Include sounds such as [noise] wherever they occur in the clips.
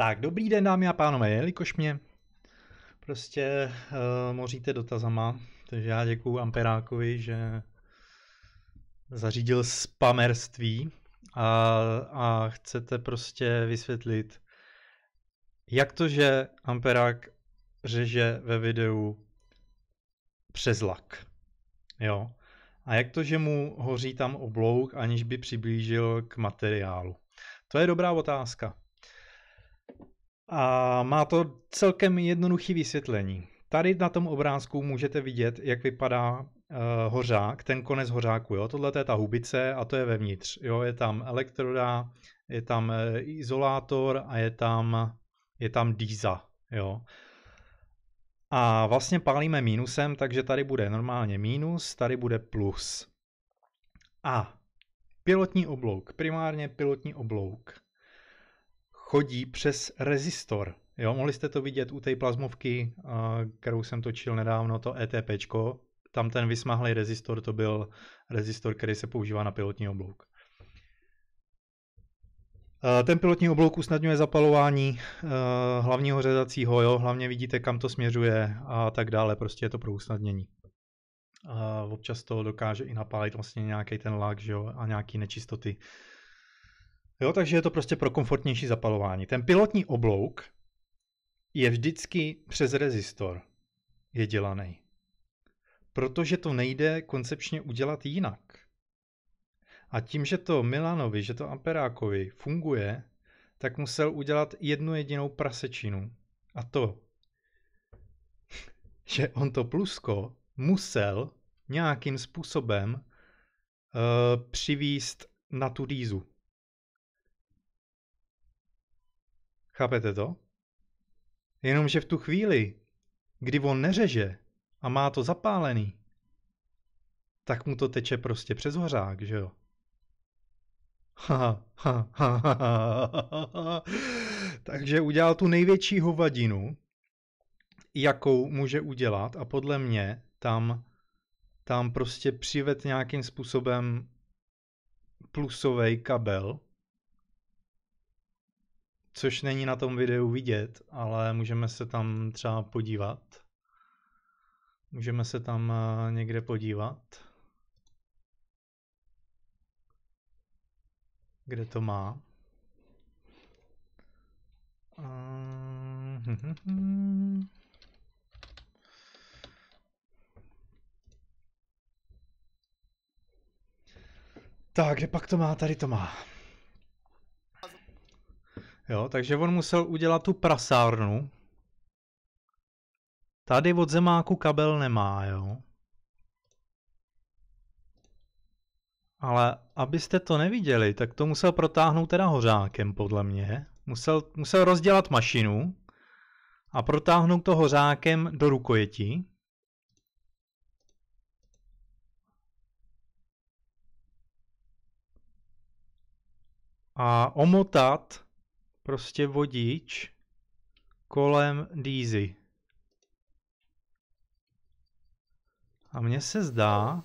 Tak, dobrý den dámy a pánové, jelikož mě prostě uh, moříte dotazama, takže já děkuju Amperákovi, že zařídil spamerství a, a chcete prostě vysvětlit, jak to, že Amperák řeže ve videu přes lak, jo? A jak to, že mu hoří tam oblouk, aniž by přiblížil k materiálu? To je dobrá otázka. A má to celkem jednoduché vysvětlení. Tady na tom obrázku můžete vidět, jak vypadá uh, hořák, ten konec hořáku. Jo? Tohle je ta hubice a to je vevnitř. Jo? Je tam elektroda, je tam eh, izolátor a je tam, je tam díza. Jo? A vlastně pálíme mínusem, takže tady bude normálně mínus, tady bude plus. A pilotní oblouk, primárně pilotní oblouk chodí přes rezistor. Jo, mohli jste to vidět u té plazmovky, kterou jsem točil nedávno, to e čko. Tam ten vysmahlý rezistor, to byl rezistor, který se používá na pilotní oblouk. Ten pilotní oblouk usnadňuje zapalování hlavního řezacího, jo, hlavně vidíte, kam to směřuje a tak dále, prostě je to pro usnadnění. Občas to dokáže i napálit vlastně nějaký ten lak, jo, a nějaký nečistoty Jo, takže je to prostě pro komfortnější zapalování. Ten pilotní oblouk je vždycky přes rezistor je dělaný. Protože to nejde koncepčně udělat jinak. A tím, že to Milanovi, že to Amperákovi funguje, tak musel udělat jednu jedinou prasečinu. A to, [laughs] že on to plusko musel nějakým způsobem uh, přivíst na tu dýzu. Chápete to? Jenomže v tu chvíli, kdy on neřeže a má to zapálený, tak mu to teče prostě přes hořák, že jo? [laughs] Takže udělal tu největší hovadinu, jakou může udělat a podle mě tam, tam prostě přived nějakým způsobem plusový kabel, což není na tom videu vidět, ale můžeme se tam třeba podívat. Můžeme se tam eh, někde podívat. Kde to má? Eh, hm, hm, hm. Tak, kde pak to má? Tady to má. Jo, takže on musel udělat tu prasárnu. Tady od zemáku kabel nemá, jo. Ale abyste to neviděli, tak to musel protáhnout teda hořákem, podle mě. Musel, musel rozdělat mašinu a protáhnout to hořákem do rukojetí. A omotat prostě vodič kolem Deezy. A mně se zdá,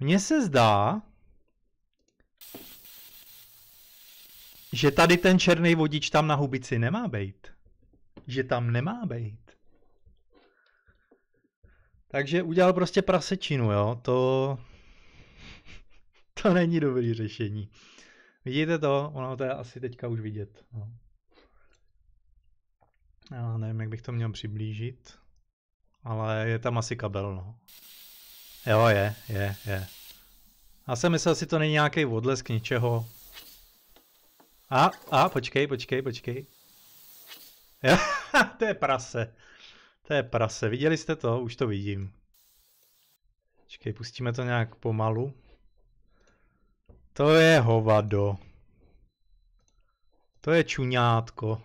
mně se zdá, že tady ten černý vodič tam na hubici nemá být. Že tam nemá být. Takže udělal prostě prasečinu, jo. To, [laughs] to není dobrý řešení. Vidíte to? Ono to je asi teďka už vidět. No. Já nevím, jak bych to měl přiblížit, ale je tam asi kabel, no. Jo, je, je, je. Já jsem myslel, si to není nějaký odlesk ničeho. A, a, počkej, počkej, počkej. Jo, [laughs] to je prase. To je prase. Viděli jste to? Už to vidím. Počkej, pustíme to nějak pomalu. To je hovado. To je čuňátko.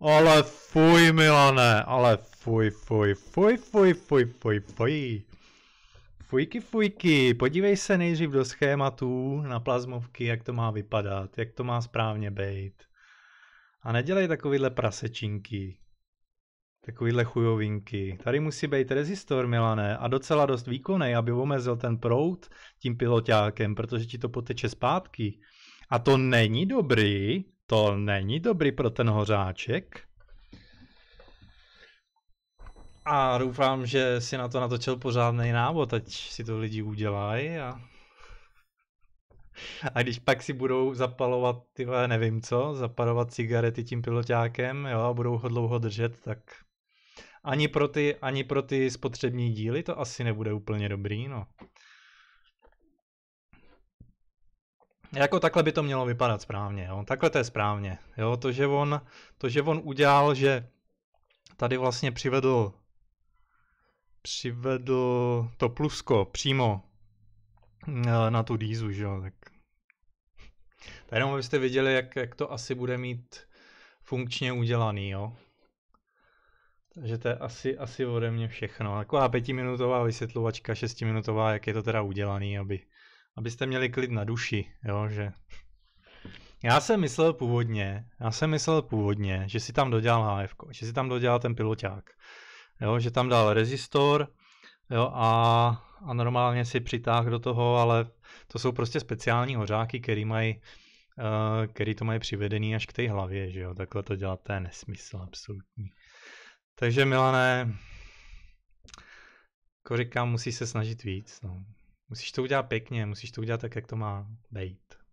Ale fuj, Milane, ale fuj, fuj, fuj, fuj, fuj, fuj, fuj. Fujky, fujky, podívej se nejdřív do schématů na plazmovky, jak to má vypadat, jak to má správně být. A nedělej takovýhle prasečinky. Takovýhle chujovinky. Tady musí být rezistor, Milané, a docela dost výkonný, aby omezil ten prout tím pilotákem, protože ti to poteče zpátky. A to není dobrý, to není dobrý pro ten hořáček. A doufám, že si na to natočil pořádný návod, ať si to lidi udělají a... A když pak si budou zapalovat, tyhle nevím co, zapalovat cigarety tím pilotákem, jo, a budou ho dlouho držet, tak ani pro ty, ani pro ty spotřební díly to asi nebude úplně dobrý, no. Jako takhle by to mělo vypadat správně, jo. Takhle to je správně, jo. To, že on, to, že on udělal, že tady vlastně přivedl přivedl to plusko přímo eh, na tu dýzu, že jo, tak Tady jenom abyste viděli, jak, jak to asi bude mít funkčně udělaný, jo. Takže to je asi, asi ode mě všechno. Taková pětiminutová vysvětlovačka, šestiminutová, jak je to teda udělaný, aby, abyste měli klid na duši, jo, že... Já jsem myslel původně, já jsem myslel původně, že si tam dodělal HF, že si tam dodělal ten piloták, jo, že tam dal rezistor, jo, a, a normálně si přitáhl do toho, ale to jsou prostě speciální hořáky, který mají eh, který to mají přivedený až k té hlavě, že jo, takhle to dělat, to je nesmysl absolutní. Takže Milané, jako říkám, musíš se snažit víc. No. Musíš to udělat pěkně, musíš to udělat tak, jak to má být.